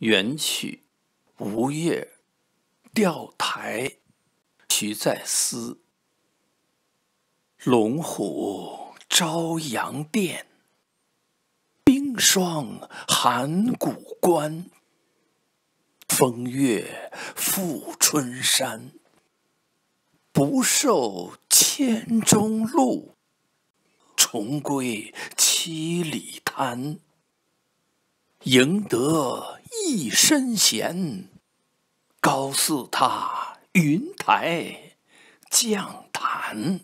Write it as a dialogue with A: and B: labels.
A: 元曲，吴越钓
B: 台，徐再思。龙虎朝阳殿，冰霜寒谷关。风月复春山，不受千钟路，重归七里滩，赢得。一身闲，高似他云台，将坛。